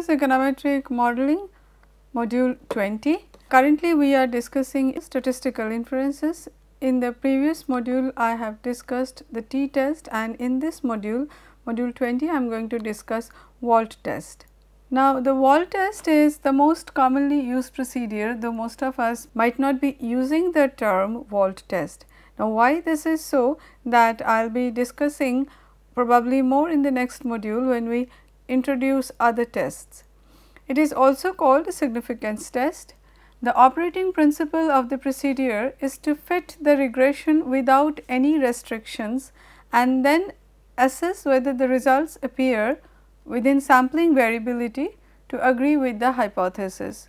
is Econometric Modeling module 20. Currently, we are discussing statistical inferences. In the previous module, I have discussed the t-test and in this module, module 20, I am going to discuss Walt test. Now, the wall test is the most commonly used procedure though most of us might not be using the term wall test. Now, why this is so that I will be discussing probably more in the next module when we introduce other tests. It is also called a significance test. The operating principle of the procedure is to fit the regression without any restrictions and then assess whether the results appear within sampling variability to agree with the hypothesis.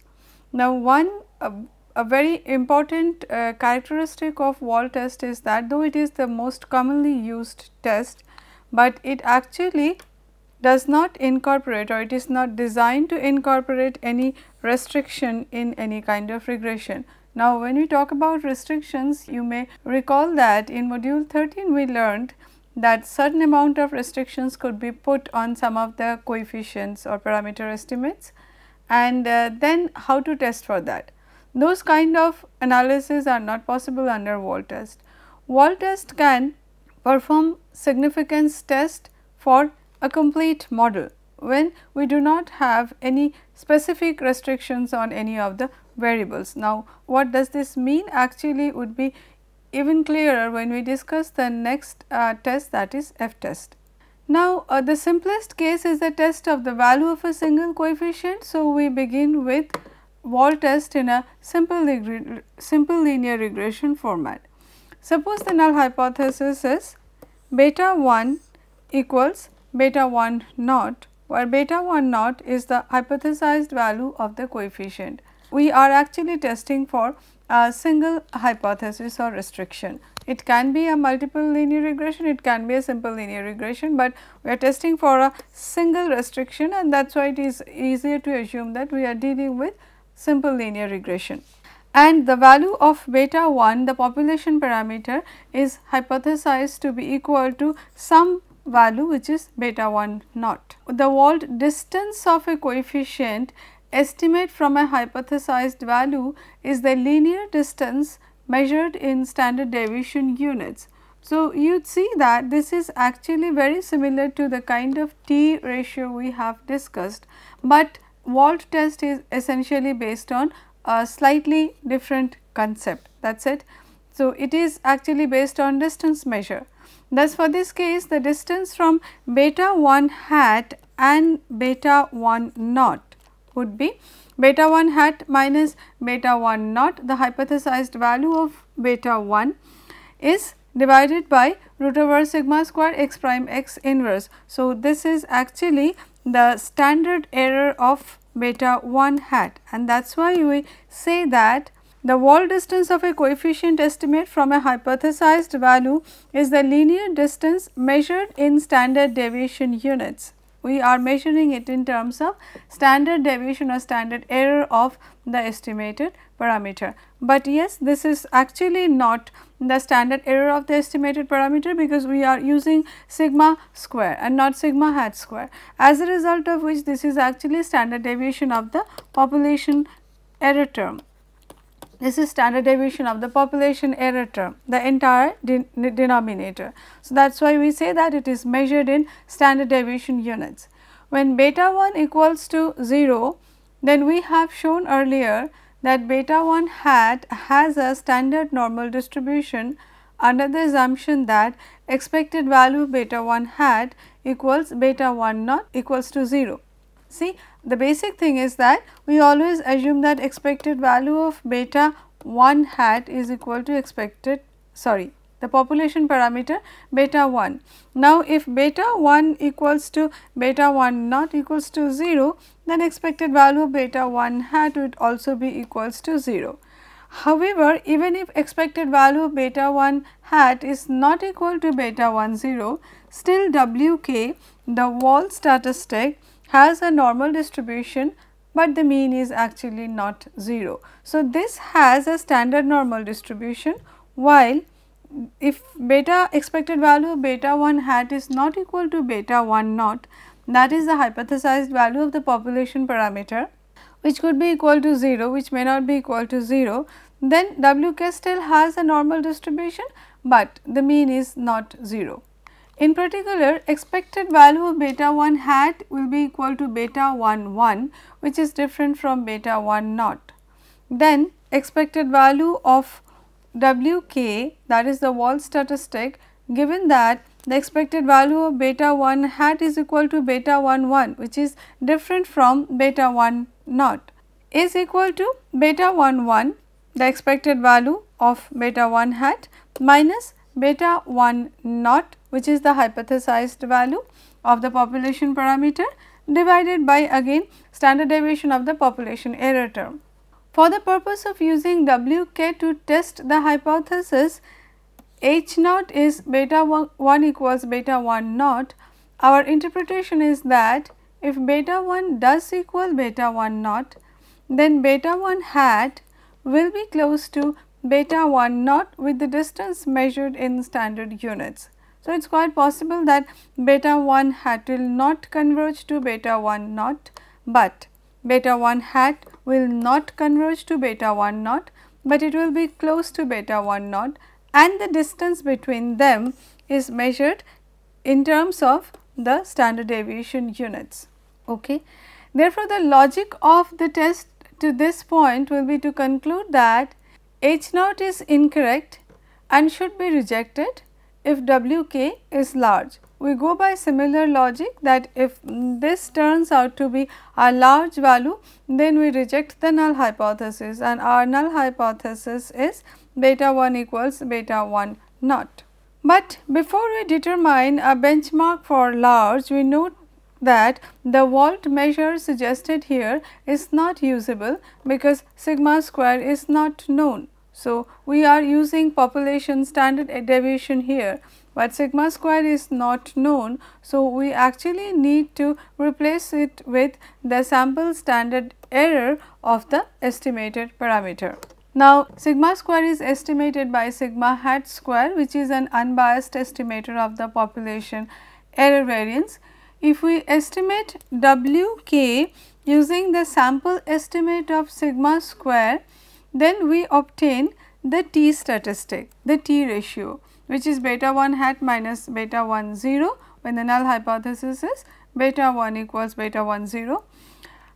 Now, one a, a very important uh, characteristic of wall test is that though it is the most commonly used test, but it actually does not incorporate or it is not designed to incorporate any restriction in any kind of regression. Now, when we talk about restrictions, you may recall that in module 13 we learned that certain amount of restrictions could be put on some of the coefficients or parameter estimates and uh, then how to test for that. Those kind of analysis are not possible under wall test. Wall test can perform significance test for a complete model when we do not have any specific restrictions on any of the variables. Now, what does this mean actually would be even clearer when we discuss the next uh, test that is f test. Now, uh, the simplest case is the test of the value of a single coefficient. So, we begin with wall test in a simple, simple linear regression format. Suppose the null hypothesis is beta 1 equals beta 1 naught where beta 1 naught is the hypothesized value of the coefficient. We are actually testing for a single hypothesis or restriction. It can be a multiple linear regression, it can be a simple linear regression, but we are testing for a single restriction and that is why it is easier to assume that we are dealing with simple linear regression. And the value of beta 1, the population parameter is hypothesized to be equal to some value which is beta 1 naught. The Wald distance of a coefficient estimate from a hypothesized value is the linear distance measured in standard deviation units. So, you would see that this is actually very similar to the kind of t ratio we have discussed, but Wald test is essentially based on a slightly different concept that is it. So, it is actually based on distance measure. Thus, for this case the distance from beta 1 hat and beta 1 naught would be beta 1 hat minus beta 1 naught the hypothesized value of beta 1 is divided by root over sigma square x prime x inverse. So, this is actually the standard error of beta 1 hat and that is why we say that the wall distance of a coefficient estimate from a hypothesized value is the linear distance measured in standard deviation units. We are measuring it in terms of standard deviation or standard error of the estimated parameter. But yes, this is actually not the standard error of the estimated parameter because we are using sigma square and not sigma hat square. As a result of which this is actually standard deviation of the population error term this is standard deviation of the population error term, the entire de denominator. So, that is why we say that it is measured in standard deviation units. When beta 1 equals to 0, then we have shown earlier that beta 1 hat has a standard normal distribution under the assumption that expected value beta 1 hat equals beta 1 naught equals to 0. See the basic thing is that we always assume that expected value of beta 1 hat is equal to expected sorry the population parameter beta 1. Now, if beta 1 equals to beta 1 not equals to 0 then expected value of beta 1 hat would also be equals to 0. However, even if expected value of beta 1 hat is not equal to beta 1 0 still W k the wall statistic has a normal distribution but the mean is actually not 0. So, this has a standard normal distribution while if beta expected value of beta 1 hat is not equal to beta 1 naught that is the hypothesized value of the population parameter which could be equal to 0 which may not be equal to 0 then WK still has a normal distribution but the mean is not 0. In particular, expected value of beta 1 hat will be equal to beta 1 1 which is different from beta 1 naught. Then expected value of Wk that is the wall statistic given that the expected value of beta 1 hat is equal to beta 1 1 which is different from beta 1 naught is equal to beta 1 1 the expected value of beta 1 hat minus beta 1 naught which is the hypothesized value of the population parameter divided by again standard deviation of the population error term. For the purpose of using WK to test the hypothesis, H naught is beta 1 equals beta 1 naught. Our interpretation is that if beta 1 does equal beta 1 naught, then beta 1 hat will be close to beta 1 naught with the distance measured in standard units. So, it is quite possible that beta 1 hat will not converge to beta 1 naught, but beta 1 hat will not converge to beta 1 naught, but it will be close to beta 1 naught and the distance between them is measured in terms of the standard deviation units. Okay. Therefore, the logic of the test to this point will be to conclude that H naught is incorrect and should be rejected if Wk is large. We go by similar logic that if this turns out to be a large value, then we reject the null hypothesis and our null hypothesis is beta 1 equals beta 1 naught. But before we determine a benchmark for large, we note that the volt measure suggested here is not usable because sigma square is not known. So, we are using population standard deviation here, but sigma square is not known. So, we actually need to replace it with the sample standard error of the estimated parameter. Now, sigma square is estimated by sigma hat square which is an unbiased estimator of the population error variance. If we estimate wk using the sample estimate of sigma square, then we obtain the t statistic, the t ratio which is beta 1 hat minus beta 1 0 when the null hypothesis is beta 1 equals beta 1 0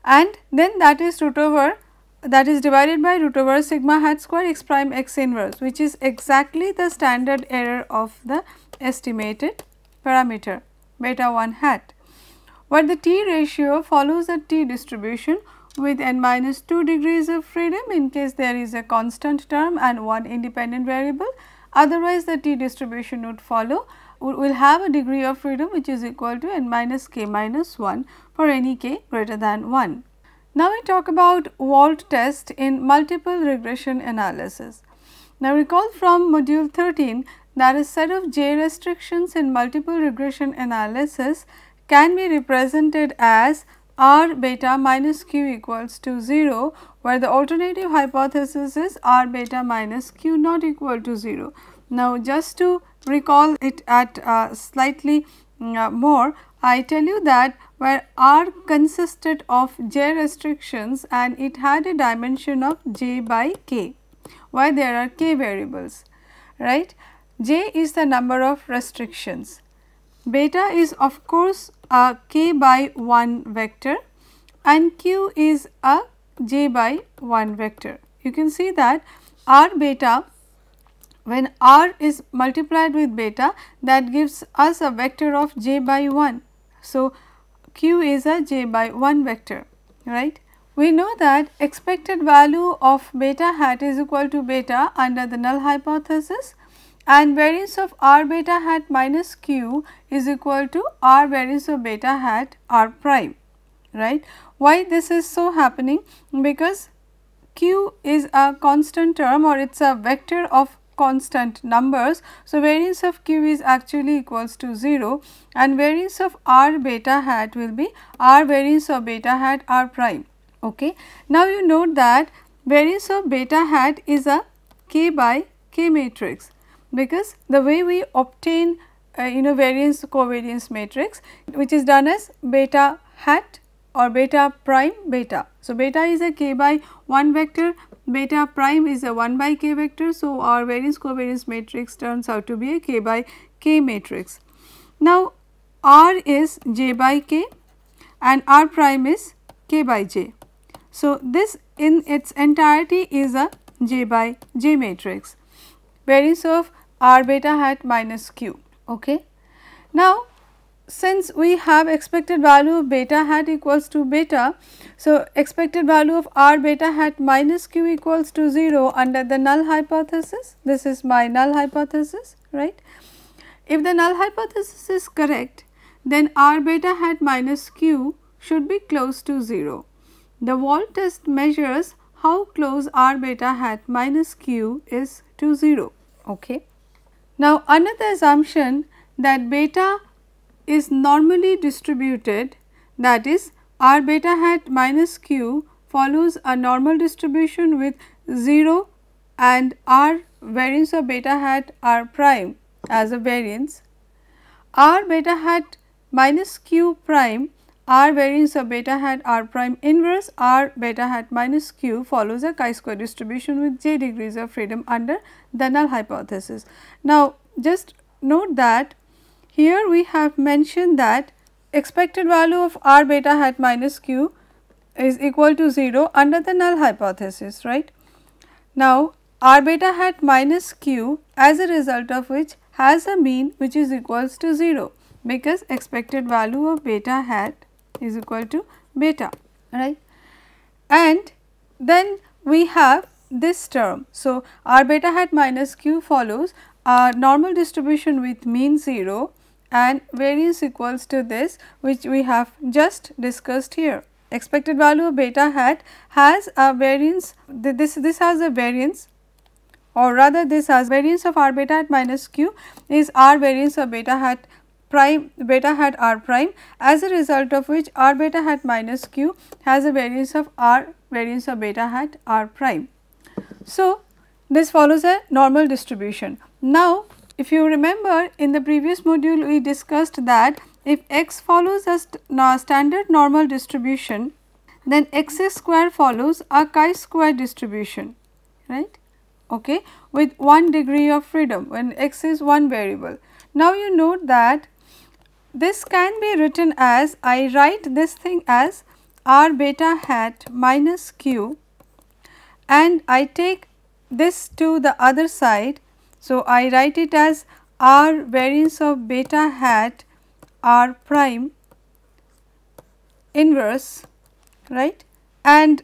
and then that is root over that is divided by root over sigma hat square x prime x inverse which is exactly the standard error of the estimated parameter beta 1 hat. But the t ratio follows the t distribution with n minus 2 degrees of freedom in case there is a constant term and one independent variable. Otherwise, the t distribution would follow will have a degree of freedom which is equal to n minus k minus 1 for any k greater than 1. Now, we talk about Wald test in multiple regression analysis. Now, recall from module 13 that a set of J restrictions in multiple regression analysis can be represented as r beta minus q equals to 0 where the alternative hypothesis is r beta minus q not equal to 0. Now, just to recall it at uh, slightly mm, uh, more, I tell you that where r consisted of j restrictions and it had a dimension of j by k, where there are k variables, right. j is the number of restrictions Beta is of course a k by 1 vector and q is a j by 1 vector. You can see that r beta when r is multiplied with beta that gives us a vector of j by 1. So, q is a j by 1 vector right. We know that expected value of beta hat is equal to beta under the null hypothesis and variance of r beta hat minus q is equal to r variance of beta hat r prime right. Why this is so happening? Because q is a constant term or it is a vector of constant numbers. So, variance of q is actually equals to 0 and variance of r beta hat will be r variance of beta hat r prime. Okay. Now, you note that variance of beta hat is a k by k matrix because the way we obtain uh, you know variance covariance matrix which is done as beta hat or beta prime beta. So, beta is a k by 1 vector, beta prime is a 1 by k vector. So, our variance covariance matrix turns out to be a k by k matrix. Now, R is j by k and R prime is k by j. So, this in its entirety is a j by j matrix. Variance of r beta hat minus q. Okay. Now, since we have expected value of beta hat equals to beta. So, expected value of r beta hat minus q equals to 0 under the null hypothesis. This is my null hypothesis, right. If the null hypothesis is correct, then r beta hat minus q should be close to 0. The wall test measures how close r beta hat minus q is to 0. Okay. Now, another assumption that beta is normally distributed that is r beta hat minus q follows a normal distribution with 0 and r variance of beta hat r prime as a variance. r beta hat minus q prime r variance of beta hat r prime inverse r beta hat minus q follows a chi-square distribution with j degrees of freedom under the null hypothesis. Now, just note that here we have mentioned that expected value of r beta hat minus q is equal to 0 under the null hypothesis, right. Now, r beta hat minus q as a result of which has a mean which is equals to 0 because expected value of beta hat is equal to beta right and then we have this term. So, r beta hat minus q follows a normal distribution with mean 0 and variance equals to this which we have just discussed here. Expected value of beta hat has a variance this this has a variance or rather this has variance of r beta hat minus q is r variance of beta hat prime beta hat r prime as a result of which r beta hat minus q has a variance of r variance of beta hat r prime. So, this follows a normal distribution. Now, if you remember in the previous module we discussed that if x follows a st standard normal distribution then x square follows a chi-square distribution right okay with 1 degree of freedom when x is one variable. Now, you note that this can be written as I write this thing as r beta hat minus q and I take this to the other side. So, I write it as r variance of beta hat r prime inverse right and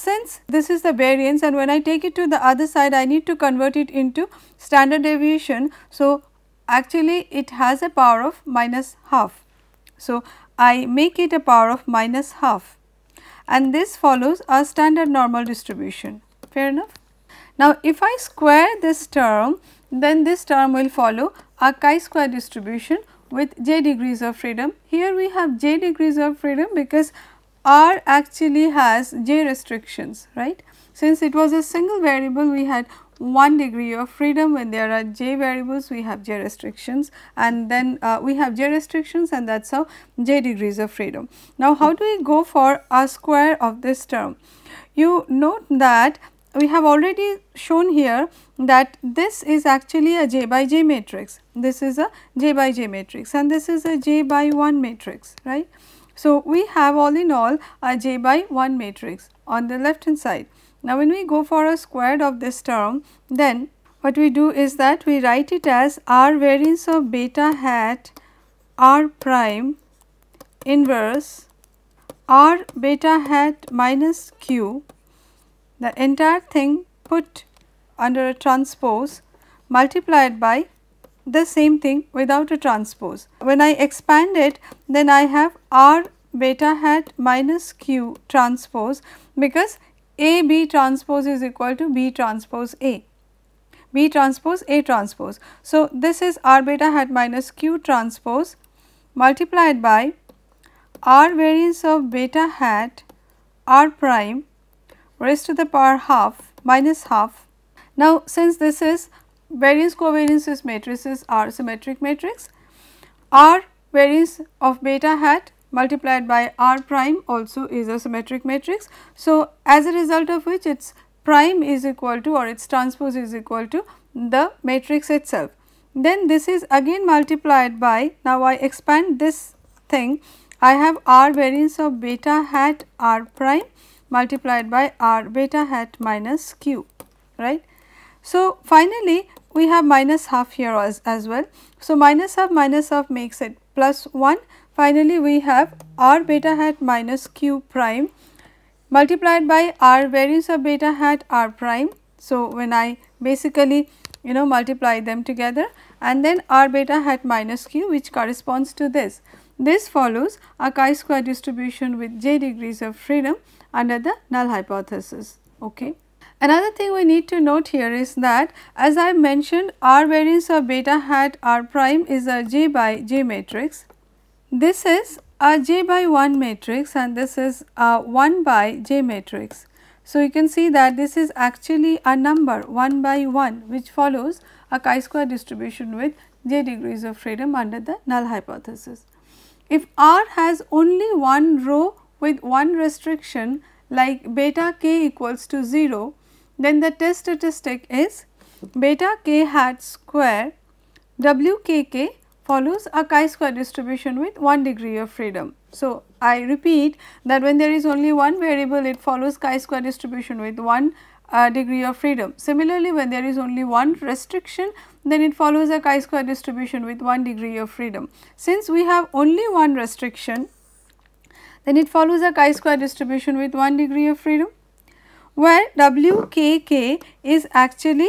since this is the variance and when I take it to the other side I need to convert it into standard deviation. So, actually it has a power of minus half. So, I make it a power of minus half and this follows a standard normal distribution fair enough. Now, if I square this term then this term will follow a chi-square distribution with j degrees of freedom. Here we have j degrees of freedom because r actually has j restrictions right. Since it was a single variable we had one degree of freedom when there are j variables we have j restrictions and then uh, we have j restrictions and that is how j degrees of freedom. Now, how do we go for r square of this term? You note that we have already shown here that this is actually a j by j matrix, this is a j by j matrix and this is a j by 1 matrix right. So, we have all in all a j by 1 matrix on the left hand side now, when we go for a squared of this term, then what we do is that we write it as r variance of beta hat r prime inverse r beta hat minus q, the entire thing put under a transpose multiplied by the same thing without a transpose. When I expand it, then I have r beta hat minus q transpose because a B transpose is equal to B transpose A. B transpose A transpose. So, this is R beta hat minus Q transpose multiplied by R variance of beta hat R prime raised to the power half minus half. Now, since this is variance covariance matrices are symmetric matrix, R variance of beta hat multiplied by R prime also is a symmetric matrix. So, as a result of which its prime is equal to or its transpose is equal to the matrix itself. Then this is again multiplied by now I expand this thing I have R variance of beta hat R prime multiplied by R beta hat minus Q right. So, finally, we have minus half here as, as well. So, minus half minus half makes it plus 1. Finally, we have r beta hat minus q prime multiplied by r variance of beta hat r prime. So, when I basically you know multiply them together and then r beta hat minus q which corresponds to this. This follows a chi-square distribution with j degrees of freedom under the null hypothesis. Okay. Another thing we need to note here is that as I mentioned r variance of beta hat r prime is a j by j matrix this is a j by 1 matrix and this is a 1 by j matrix. So, you can see that this is actually a number 1 by 1 which follows a chi-square distribution with j degrees of freedom under the null hypothesis. If R has only one row with one restriction like beta k equals to 0, then the test statistic is beta k hat square w k k follows a chi-square distribution with 1 degree of freedom. So, I repeat that when there is only one variable it follows chi-square distribution with 1 uh, degree of freedom. Similarly, when there is only one restriction then it follows a chi-square distribution with 1 degree of freedom. Since we have only one restriction then it follows a chi-square distribution with 1 degree of freedom where WKK is actually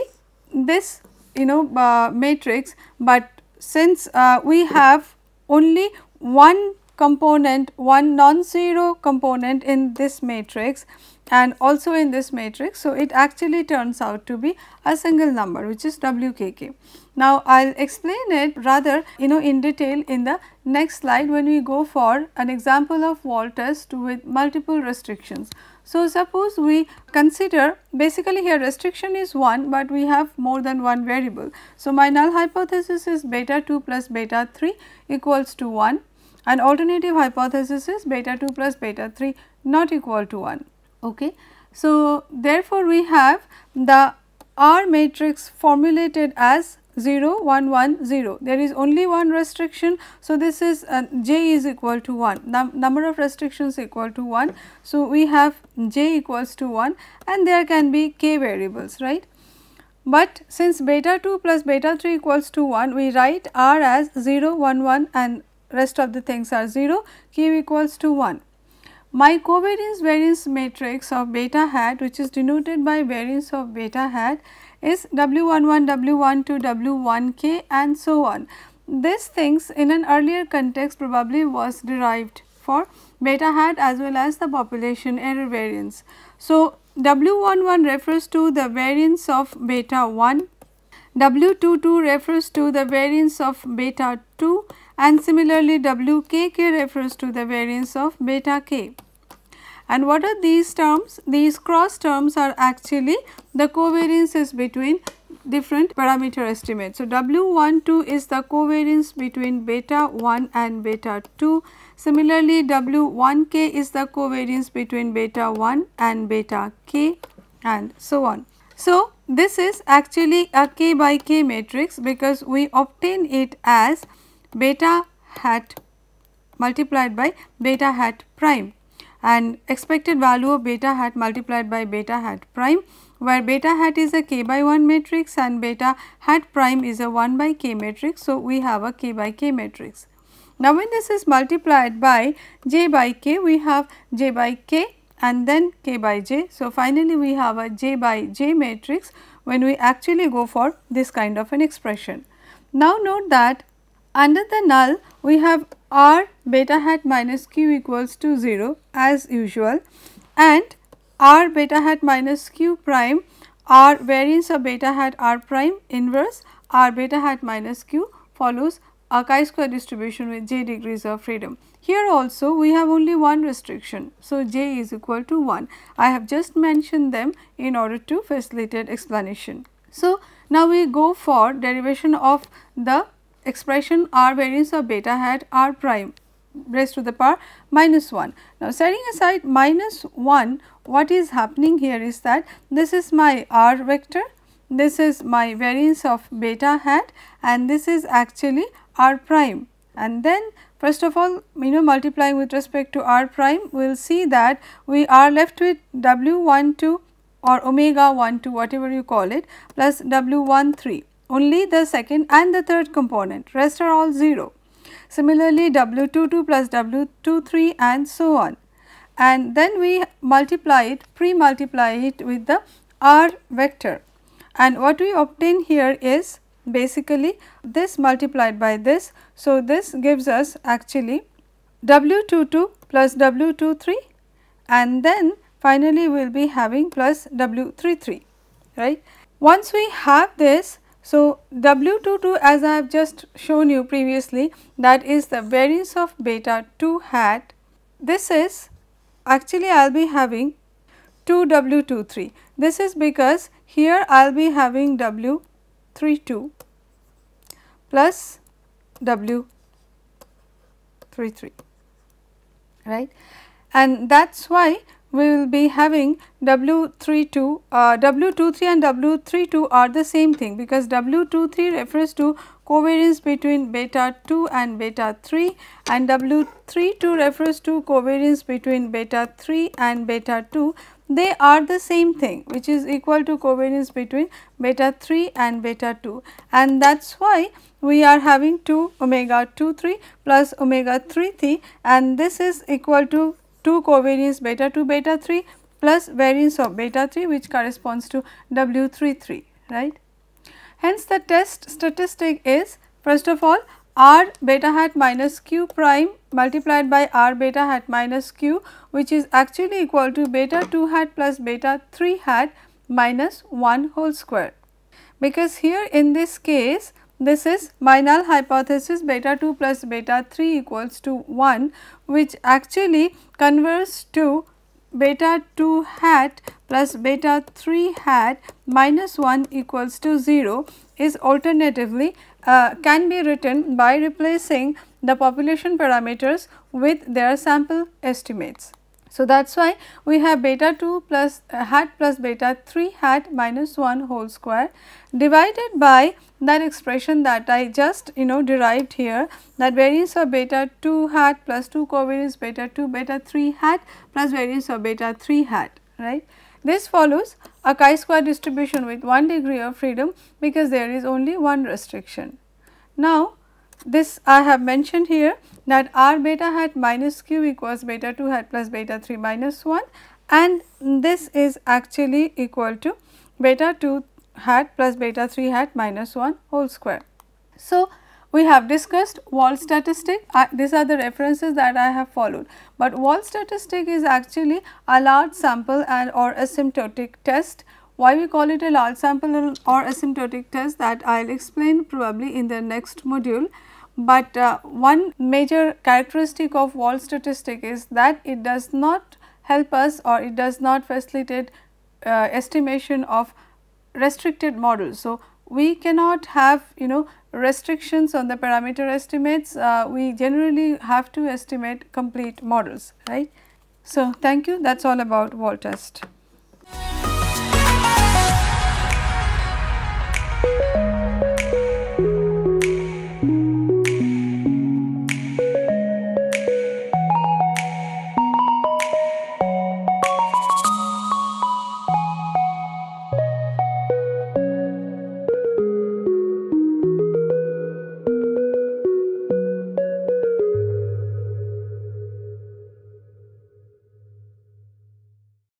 this you know uh, matrix but since uh, we have only one component, one non-zero component in this matrix and also in this matrix. So, it actually turns out to be a single number which is WKK. Now, I will explain it rather you know in detail in the next slide when we go for an example of wall test with multiple restrictions. So, suppose we consider basically here restriction is 1, but we have more than one variable. So, my null hypothesis is beta 2 plus beta 3 equals to 1 and alternative hypothesis is beta 2 plus beta 3 not equal to 1. Okay. So, therefore, we have the R matrix formulated as 0 1 1 0 there is only one restriction. So, this is uh, j is equal to 1 Num number of restrictions equal to 1. So, we have j equals to 1 and there can be k variables right. But since beta 2 plus beta 3 equals to 1 we write r as 0 1 1 and rest of the things are 0 q equals to 1. My covariance variance matrix of beta hat which is denoted by variance of beta hat is W11, W12, W1k and so on. These things in an earlier context probably was derived for beta hat as well as the population error variance. So, W11 refers to the variance of beta 1, W22 refers to the variance of beta 2 and similarly WKK refers to the variance of beta k. And what are these terms? These cross terms are actually the covariances between different parameter estimates. So, W12 is the covariance between beta 1 and beta 2. Similarly, W1k is the covariance between beta 1 and beta k and so on. So, this is actually a k by k matrix because we obtain it as beta hat multiplied by beta hat prime and expected value of beta hat multiplied by beta hat prime where beta hat is a k by 1 matrix and beta hat prime is a 1 by k matrix. So, we have a k by k matrix. Now, when this is multiplied by j by k we have j by k and then k by j. So, finally, we have a j by j matrix when we actually go for this kind of an expression. Now, note that under the null we have r beta hat minus q equals to 0 as usual and r beta hat minus q prime r variance of beta hat r prime inverse r beta hat minus q follows a chi-square distribution with j degrees of freedom. Here also we have only one restriction. So, j is equal to 1. I have just mentioned them in order to facilitate explanation. So, now we go for derivation of the expression r variance of beta hat r prime raised to the power minus 1. Now, setting aside minus 1, what is happening here is that this is my r vector, this is my variance of beta hat and this is actually r prime. And then first of all you know multiplying with respect to r prime, we will see that we are left with w 1 2 or omega 1 2 whatever you call it plus w 1 3 only the second and the third component, rest are all 0. Similarly, W22 plus W23 and so on and then we multiply it, pre-multiply it with the R vector and what we obtain here is basically this multiplied by this. So, this gives us actually W22 plus W23 and then finally we will be having plus W33 right. Once we have this so, W22 as I have just shown you previously that is the variance of beta 2 hat. This is actually I will be having 2W23. This is because here I will be having W32 plus W33 right and that is why we will be having W32, uh, W23 and W32 are the same thing because W23 refers to covariance between beta 2 and beta 3 and W32 refers to covariance between beta 3 and beta 2. They are the same thing which is equal to covariance between beta 3 and beta 2 and that is why we are having 2 omega 2 3 plus omega 3 3 and this is equal to 2 covariance beta 2 beta 3 plus variance of beta 3 which corresponds to w three, right. Hence the test statistic is first of all r beta hat minus q prime multiplied by r beta hat minus q which is actually equal to beta 2 hat plus beta 3 hat minus 1 whole square. Because here in this case this is binal hypothesis beta 2 plus beta 3 equals to 1 which actually converts to beta 2 hat plus beta 3 hat minus 1 equals to 0 is alternatively uh, can be written by replacing the population parameters with their sample estimates. So, that is why we have beta 2 plus uh, hat plus beta 3 hat minus 1 whole square divided by that expression that I just you know derived here that variance of beta 2 hat plus 2 covariance beta 2 beta 3 hat plus variance of beta 3 hat right. This follows a chi-square distribution with 1 degree of freedom because there is only one restriction. Now, this I have mentioned here that r beta hat minus q equals beta 2 hat plus beta 3 minus 1 and this is actually equal to beta 2 hat plus beta 3 hat minus 1 whole square. So, we have discussed wall statistic, these are the references that I have followed, but wall statistic is actually a large sample and or asymptotic test. Why we call it a large sample or asymptotic test that I will explain probably in the next module. But uh, one major characteristic of wall statistic is that it does not help us or it does not facilitate uh, estimation of restricted models. So, we cannot have you know restrictions on the parameter estimates, uh, we generally have to estimate complete models, right. So, thank you that is all about wall test.